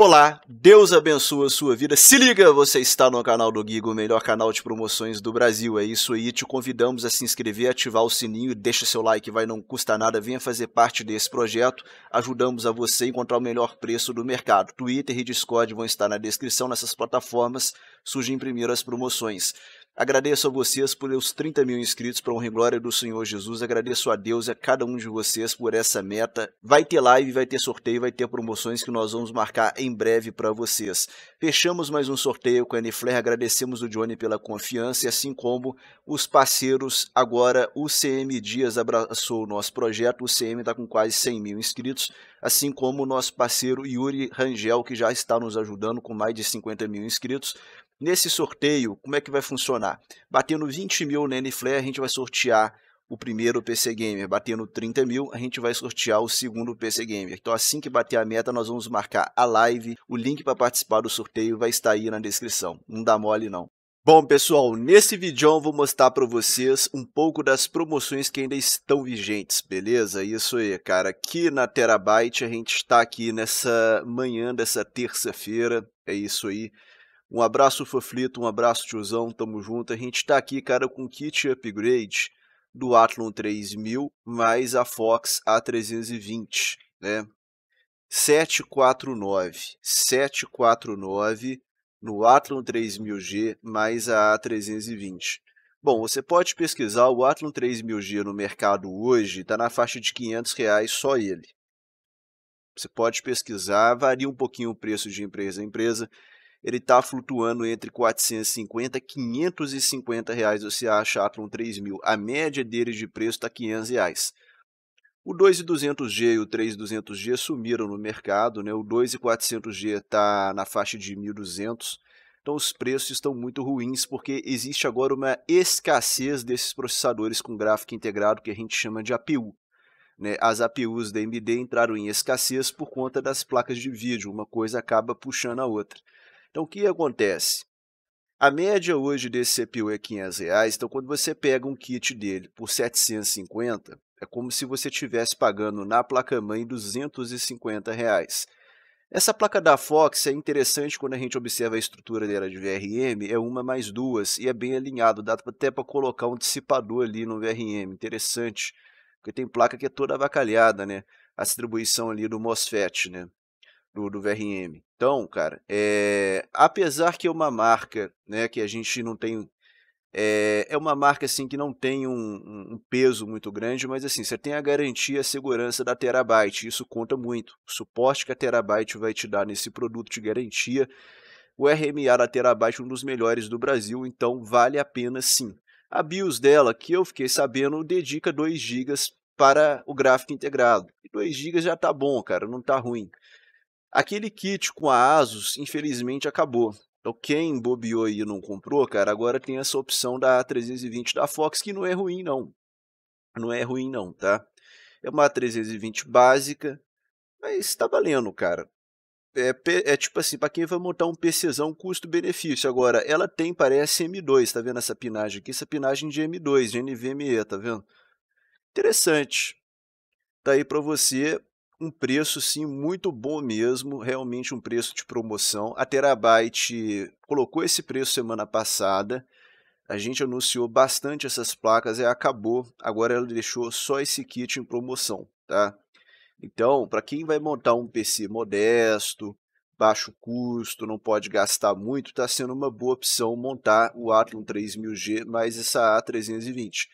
Olá, Deus abençoe a sua vida. Se liga, você está no canal do Guigo, o melhor canal de promoções do Brasil. É isso aí, te convidamos a se inscrever, ativar o sininho, deixa seu like, vai, não custa nada, venha fazer parte desse projeto. Ajudamos a você encontrar o melhor preço do mercado. Twitter e Discord vão estar na descrição nessas plataformas, surgem primeiro as promoções. Agradeço a vocês por os 30 mil inscritos para honra e glória do Senhor Jesus. Agradeço a Deus e a cada um de vocês por essa meta. Vai ter live, vai ter sorteio, vai ter promoções que nós vamos marcar em breve para vocês. Fechamos mais um sorteio com a Anifler. Agradecemos o Johnny pela confiança e assim como os parceiros. Agora o CM Dias abraçou o nosso projeto. O CM está com quase 100 mil inscritos, assim como o nosso parceiro Yuri Rangel, que já está nos ajudando com mais de 50 mil inscritos. Nesse sorteio, como é que vai funcionar? Batendo 20 mil na flare a gente vai sortear o primeiro PC Gamer. Batendo 30 mil, a gente vai sortear o segundo PC Gamer. Então, assim que bater a meta, nós vamos marcar a live. O link para participar do sorteio vai estar aí na descrição. Não dá mole, não. Bom, pessoal, nesse vídeo eu vou mostrar para vocês um pouco das promoções que ainda estão vigentes, beleza? Isso aí, cara. Aqui na Terabyte, a gente está aqui nessa manhã dessa terça-feira. É isso aí. Um abraço, Foflito, um abraço, tiozão, tamo junto. A gente tá aqui, cara, com kit upgrade do Athlon 3000 mais a Fox A320, né? 749, 749 no Athlon 3000G mais a A320. Bom, você pode pesquisar o Athlon 3000G no mercado hoje, está na faixa de 500 reais só ele. Você pode pesquisar, varia um pouquinho o preço de empresa a empresa ele está flutuando entre 450 e 550 reais você acha Athlon 3000. A média dele de preço está 500 reais. O 2200G e o 3200G sumiram no mercado, né? o 2400G está na faixa de 1200. Então os preços estão muito ruins porque existe agora uma escassez desses processadores com gráfico integrado que a gente chama de APU. Né? As APUs da AMD entraram em escassez por conta das placas de vídeo, uma coisa acaba puxando a outra. Então, o que acontece? A média hoje desse CPU é R$ 500, reais, então quando você pega um kit dele por 750, é como se você estivesse pagando na placa-mãe R$ 250. Reais. Essa placa da Fox é interessante quando a gente observa a estrutura dela de VRM, é uma mais duas, e é bem alinhado, dá até para colocar um dissipador ali no VRM, interessante, porque tem placa que é toda avacalhada, né? A distribuição ali do MOSFET, né? do, do VRM. Então, cara, é, apesar que é uma marca né, que a gente não tem. É, é uma marca assim que não tem um, um, peso muito grande, mas assim, você tem a garantia, a segurança da Terabyte, isso conta muito. O suporte que a Terabyte vai te dar nesse produto de garantia. O RMA da Terabyte é um dos melhores do Brasil, então vale a pena sim. A BIOS dela, que eu fiquei sabendo, dedica 2 GB para o gráfico integrado. E 2 GB já tá bom, cara, não tá ruim. Aquele kit com a Asus, infelizmente, acabou. Então, quem bobeou e não comprou, cara, agora tem essa opção da A320 da Fox, que não é ruim, não. Não é ruim, não, tá? É uma A320 básica, mas tá valendo, cara. É, é tipo assim, para quem vai montar um PCzão custo-benefício. Agora, ela tem, parece, M2, tá vendo essa pinagem aqui? Essa pinagem de M2, de NVMe, tá vendo? Interessante. Tá aí para você um preço sim muito bom mesmo, realmente um preço de promoção. A Terabyte colocou esse preço semana passada. A gente anunciou bastante essas placas e acabou. Agora ela deixou só esse kit em promoção, tá? Então, para quem vai montar um PC modesto, baixo custo, não pode gastar muito, está sendo uma boa opção montar o atom 3000G mais essa A320.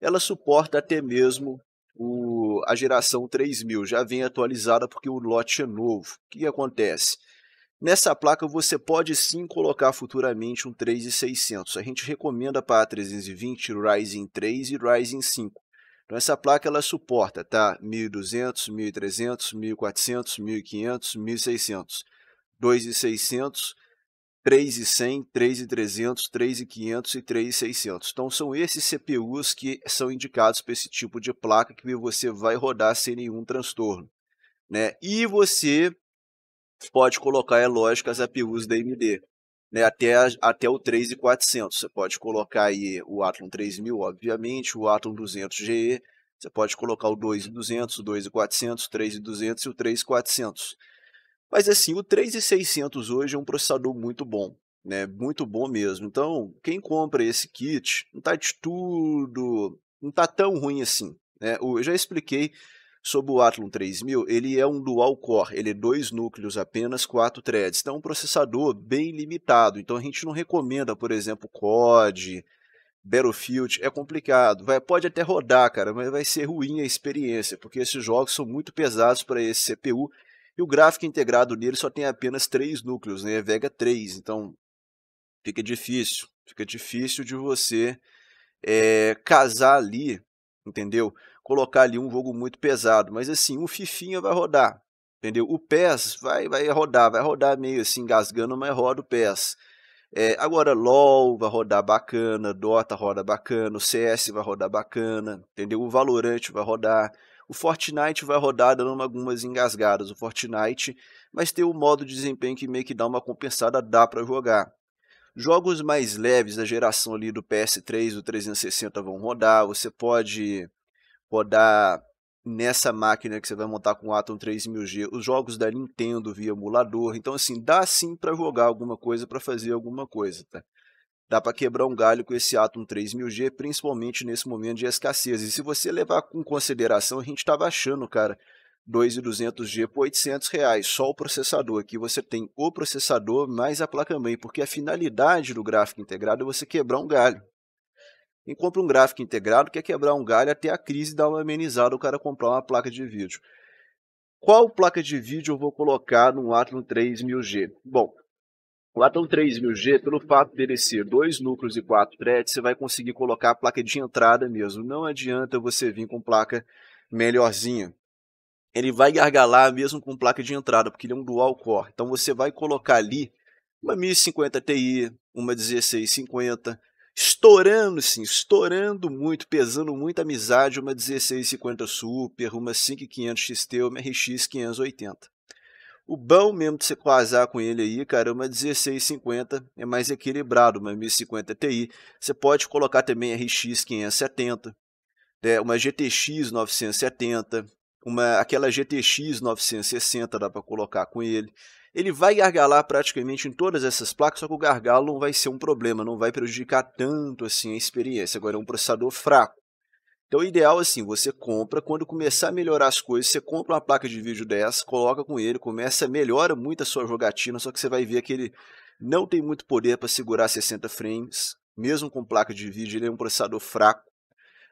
Ela suporta até mesmo o, a geração 3000 já vem atualizada porque o lote é novo. O que acontece? Nessa placa você pode sim colocar futuramente um 3600. A gente recomenda para 320 Ryzen 3 e Ryzen 5. Então essa placa ela suporta, tá? 1200, 1300, 1400, 1500, 1600, 2600 3,100, 3,300, 3,500 e 3,600. Então, são esses CPUs que são indicados para esse tipo de placa que você vai rodar sem nenhum transtorno. Né? E você pode colocar, é lógico, as APUs da AMD, né? até, até o 3400. Você pode colocar aí o Atom 3000, obviamente, o Atom 200 GE, você pode colocar o 2200, o 2400, o 3200 e o 3400. Mas assim, o 3600 hoje é um processador muito bom. Né, muito bom mesmo. Então, quem compra esse kit, não está de tudo, não está tão ruim assim. Né? Eu já expliquei sobre o Athlon 3000, ele é um dual core, ele é dois núcleos apenas, quatro threads. Então, é um processador bem limitado. Então, a gente não recomenda, por exemplo, COD, Battlefield, é complicado. Vai, pode até rodar, cara, mas vai ser ruim a experiência, porque esses jogos são muito pesados para esse CPU e o gráfico integrado nele só tem apenas três núcleos, né? É Vega 3, então fica difícil. Fica difícil de você é, casar ali, entendeu? Colocar ali um jogo muito pesado. Mas assim, o Fifinha vai rodar, entendeu? O PES vai, vai rodar, vai rodar meio assim, engasgando, mas roda o PES. É, agora, LOL vai rodar bacana, Dota roda bacana, o CS vai rodar bacana, entendeu? O Valorant vai rodar. O Fortnite vai rodar dando algumas engasgadas, o Fortnite, mas tem o um modo de desempenho que meio que dá uma compensada, dá para jogar. Jogos mais leves da geração ali do PS3, do 360 vão rodar, você pode rodar nessa máquina que você vai montar com o Atom 3000G, os jogos da Nintendo via emulador. Então assim, dá sim para jogar alguma coisa, para fazer alguma coisa, tá? Dá para quebrar um galho com esse Atom 3000G, principalmente nesse momento de escassez. E se você levar com consideração, a gente estava achando, cara, 2.200G por 800 reais, só o processador. Aqui você tem o processador mais a placa-mãe, porque a finalidade do gráfico integrado é você quebrar um galho. Quem compra um gráfico integrado quer quebrar um galho até a crise dar uma amenizada, o cara comprar uma placa de vídeo. Qual placa de vídeo eu vou colocar no Atom 3000G? Bom, o Atom 3000G, pelo fato dele ser dois núcleos e quatro threads, você vai conseguir colocar a placa de entrada mesmo. Não adianta você vir com placa melhorzinha. Ele vai gargalar mesmo com placa de entrada, porque ele é um dual core. Então você vai colocar ali uma 1050 Ti, uma 1650, estourando sim, estourando muito, pesando muita amizade, uma 1650 Super, uma 5500 XT, uma RX 580. O bom mesmo de você quasar com ele aí, cara, é uma 1650, é mais equilibrado, uma 1050 Ti. Você pode colocar também a RX 570, né, uma GTX 970, uma, aquela GTX 960 dá para colocar com ele. Ele vai gargalar praticamente em todas essas placas, só que o gargalo não vai ser um problema, não vai prejudicar tanto assim a experiência. Agora é um processador fraco. Então, o ideal assim, você compra, quando começar a melhorar as coisas, você compra uma placa de vídeo dessa, coloca com ele, começa, melhora muito a sua jogatina, só que você vai ver que ele não tem muito poder para segurar 60 frames, mesmo com placa de vídeo, ele é um processador fraco.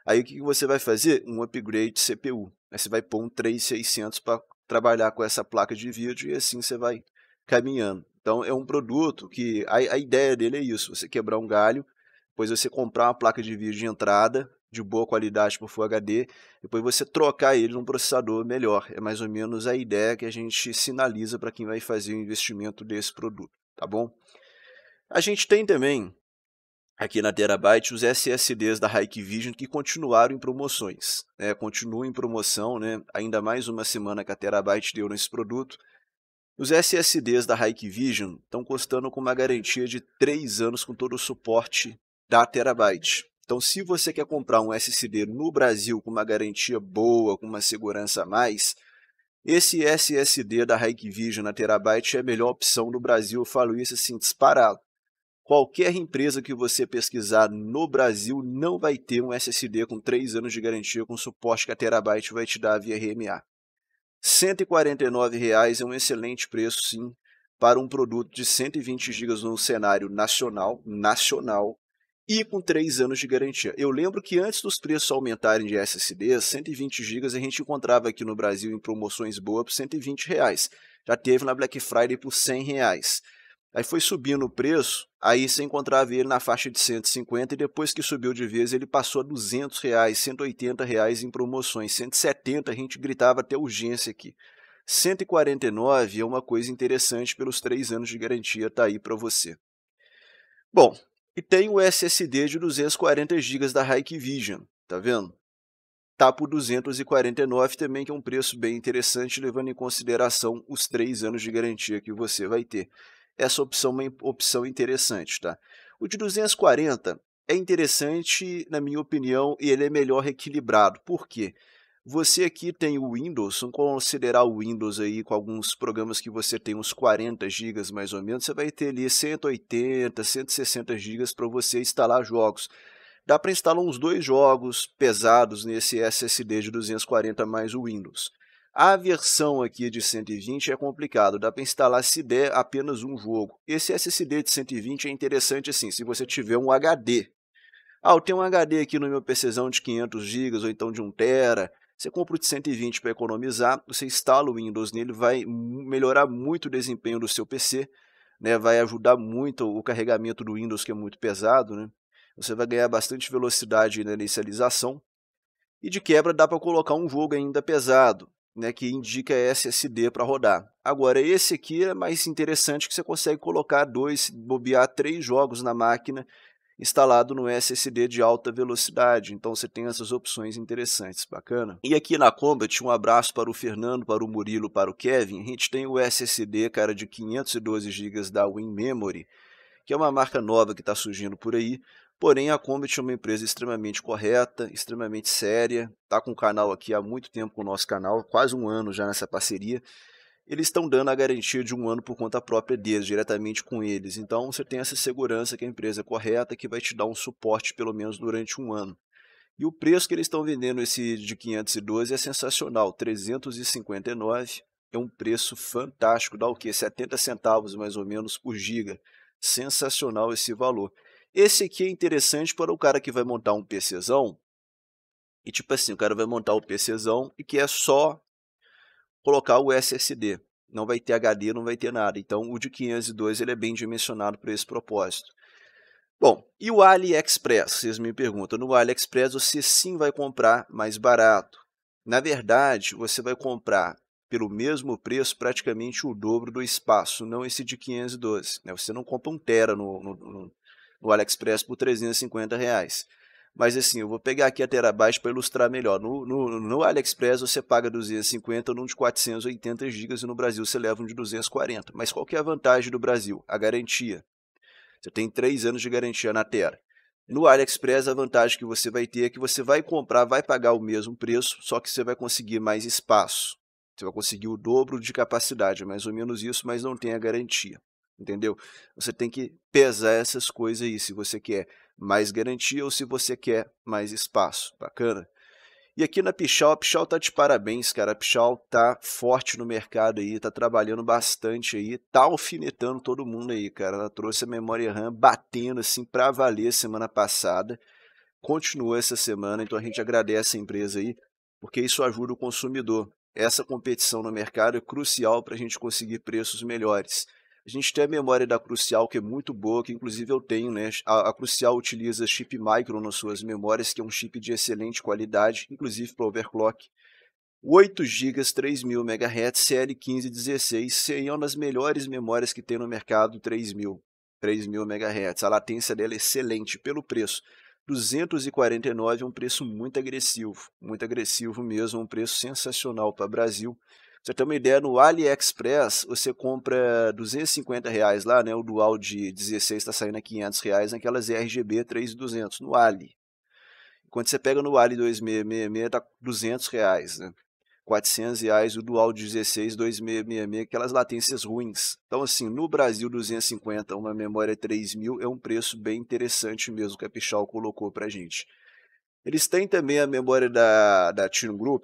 Aí o que você vai fazer? Um upgrade CPU. Aí você vai pôr um 3600 para trabalhar com essa placa de vídeo e assim você vai caminhando. Então é um produto que a, a ideia dele é isso, você quebrar um galho, depois você comprar uma placa de vídeo de entrada, de boa qualidade o Full HD, depois você trocar ele num processador melhor. É mais ou menos a ideia que a gente sinaliza para quem vai fazer o investimento desse produto, tá bom? A gente tem também aqui na Terabyte os SSDs da Hikvision que continuaram em promoções, né? continuam em promoção, né? ainda mais uma semana que a Terabyte deu nesse produto. Os SSDs da Hikvision estão custando com uma garantia de 3 anos com todo o suporte da Terabyte. Então, se você quer comprar um SSD no Brasil com uma garantia boa, com uma segurança a mais, esse SSD da Hikvision na Terabyte é a melhor opção no Brasil, eu falo isso assim, disparado. Qualquer empresa que você pesquisar no Brasil não vai ter um SSD com 3 anos de garantia com suporte que a Terabyte vai te dar via RMA. R$ 149,00 é um excelente preço, sim, para um produto de 120 GB no cenário nacional, nacional, e com 3 anos de garantia. Eu lembro que antes dos preços aumentarem de SSD, 120 GB a gente encontrava aqui no Brasil em promoções boas por 120 reais. Já teve na Black Friday por 100 reais. Aí foi subindo o preço, aí você encontrava ele na faixa de 150 e depois que subiu de vez ele passou a 200 reais, 180 reais em promoções, 170 a gente gritava até urgência aqui. 149 é uma coisa interessante pelos três anos de garantia, tá aí para você. Bom, e tem o SSD de 240 GB da Hikvision, tá vendo? Tá por 249 também, que é um preço bem interessante, levando em consideração os 3 anos de garantia que você vai ter. Essa opção é uma opção interessante, tá? O de 240 é interessante, na minha opinião, e ele é melhor equilibrado. Por quê? Porque você aqui tem o Windows, vamos considerar o Windows aí com alguns programas que você tem uns 40 GB mais ou menos, você vai ter ali 180, 160 GB para você instalar jogos. Dá para instalar uns dois jogos pesados nesse SSD de 240 mais o Windows. A versão aqui de 120 é complicado, dá para instalar se der apenas um jogo. Esse SSD de 120 é interessante assim, se você tiver um HD. Ah, eu tenho um HD aqui no meu PCzão de 500 GB ou então de 1 tera, você compra o de 120 para economizar, você instala o Windows nele, vai melhorar muito o desempenho do seu PC, né? vai ajudar muito o carregamento do Windows, que é muito pesado. Né? Você vai ganhar bastante velocidade na inicialização. E de quebra dá para colocar um jogo ainda pesado, né? que indica SSD para rodar. Agora, esse aqui é mais interessante que você consegue colocar dois, bobear três jogos na máquina instalado no SSD de alta velocidade. Então você tem essas opções interessantes, bacana? E aqui na Combat, um abraço para o Fernando, para o Murilo, para o Kevin. A gente tem o SSD, cara, de 512 GB da WinMemory, que é uma marca nova que está surgindo por aí. Porém, a Combat é uma empresa extremamente correta, extremamente séria, está com o canal aqui há muito tempo com o nosso canal, quase um ano já nessa parceria eles estão dando a garantia de um ano por conta própria deles, diretamente com eles. Então você tem essa segurança que é a empresa é correta, que vai te dar um suporte pelo menos durante um ano. E o preço que eles estão vendendo esse de 512 é sensacional, 359 é um preço fantástico, dá o que? 70 centavos mais ou menos por giga. Sensacional esse valor. Esse aqui é interessante para o cara que vai montar um PCzão, e tipo assim, o cara vai montar o PCzão e quer só colocar o SSD. Não vai ter HD, não vai ter nada. Então o de 502 ele é bem dimensionado para esse propósito. Bom, e o AliExpress? Vocês me perguntam. No AliExpress você sim vai comprar mais barato. Na verdade, você vai comprar pelo mesmo preço praticamente o dobro do espaço, não esse de 512. Né? Você não compra um tera no, no, no AliExpress por 350 reais. Mas assim, eu vou pegar aqui a terabyte para ilustrar melhor. No, no, no, AliExpress você paga 250 num de 480 GB e no Brasil você leva um de 240. Mas qual que é a vantagem do Brasil? A garantia. Você tem 3 anos de garantia na Terra No AliExpress, a vantagem que você vai ter é que você vai comprar, vai pagar o mesmo preço, só que você vai conseguir mais espaço. Você vai conseguir o dobro de capacidade, é mais ou menos isso, mas não tem a garantia entendeu? Você tem que pesar essas coisas aí, se você quer mais garantia ou se você quer mais espaço, bacana? E aqui na Pichal, a Pichal tá de parabéns, cara. A Pichal tá forte no mercado aí, tá trabalhando bastante aí, tá alfinetando todo mundo aí, cara. Ela trouxe a memória RAM batendo assim pra valer semana passada. Continua essa semana, então a gente agradece a empresa aí, porque isso ajuda o consumidor. Essa competição no mercado é crucial para a gente conseguir preços melhores a gente tem a memória da Crucial, que é muito boa, que inclusive eu tenho, né? A, a Crucial utiliza chip micro nas suas memórias, que é um chip de excelente qualidade, inclusive para overclock. 8 GB, 3000 MHz, CL1516, seria é uma das melhores memórias que tem no mercado, 3000, 3000 MHz. A latência dela é excelente pelo preço. 249 é um preço muito agressivo, muito agressivo mesmo, um preço sensacional para o Brasil você tem uma ideia, no AliExpress você compra 250 reais lá, né? O dual de 16 está saindo a 500 reais naquelas RGB 3200 no Ali. Quando você pega no Ali 2666 está 200 reais, né? 400 reais o dual de 16 2666, aquelas latências ruins. Então assim, no Brasil 250, uma memória 3000 é um preço bem interessante mesmo que a Pichal colocou pra gente. Eles têm também a memória da, da Tino Group,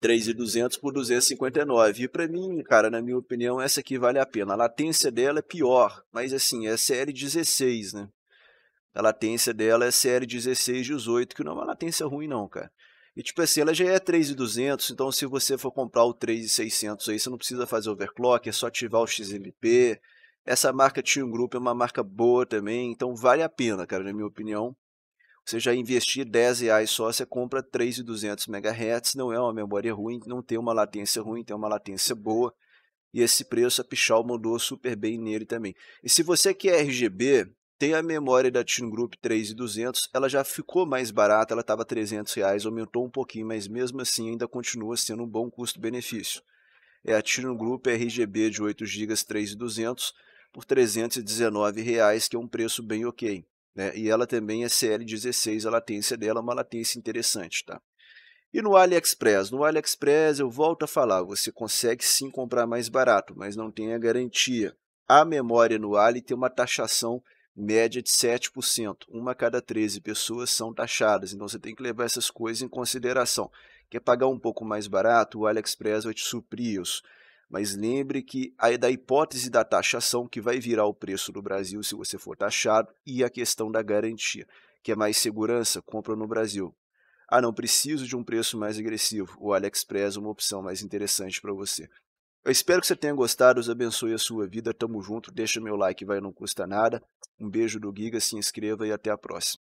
3,200 por 259. E para mim, cara, na minha opinião, essa aqui vale a pena. A latência dela é pior, mas assim, é série 16, né? A latência dela é série 16, 18, que não é uma latência ruim não, cara. E tipo assim, ela já é 3,200, então se você for comprar o 3,600 aí, você não precisa fazer overclock, é só ativar o XMP. Essa marca um Group é uma marca boa também, então vale a pena, cara, na minha opinião. Você já investir 10 reais só, você compra 3.200 MHz, não é uma memória ruim, não tem uma latência ruim, tem uma latência boa. E esse preço a Pichal mandou super bem nele também. E se você quer é RGB, tem a memória da Team Group 3200, ela já ficou mais barata, ela estava 300 reais, aumentou um pouquinho, mas mesmo assim ainda continua sendo um bom custo-benefício. É a Tino Group RGB de 8 GB 3200 por 319 reais, que é um preço bem ok. Né? E ela também é CL16, a latência dela é uma latência interessante. Tá? E no AliExpress? No AliExpress, eu volto a falar, você consegue sim comprar mais barato, mas não tem a garantia. A memória no Ali tem uma taxação média de 7%. Uma a cada 13 pessoas são taxadas, então você tem que levar essas coisas em consideração. Quer pagar um pouco mais barato? O AliExpress vai te suprir isso. Mas lembre que é da hipótese da taxação que vai virar o preço no Brasil se você for taxado e a questão da garantia, que é mais segurança, compra no Brasil. Ah, não preciso de um preço mais agressivo. O AliExpress é uma opção mais interessante para você. Eu espero que você tenha gostado, os abençoe a sua vida. Tamo junto, deixa meu like, vai, não custa nada. Um beijo do Giga, se inscreva e até a próxima.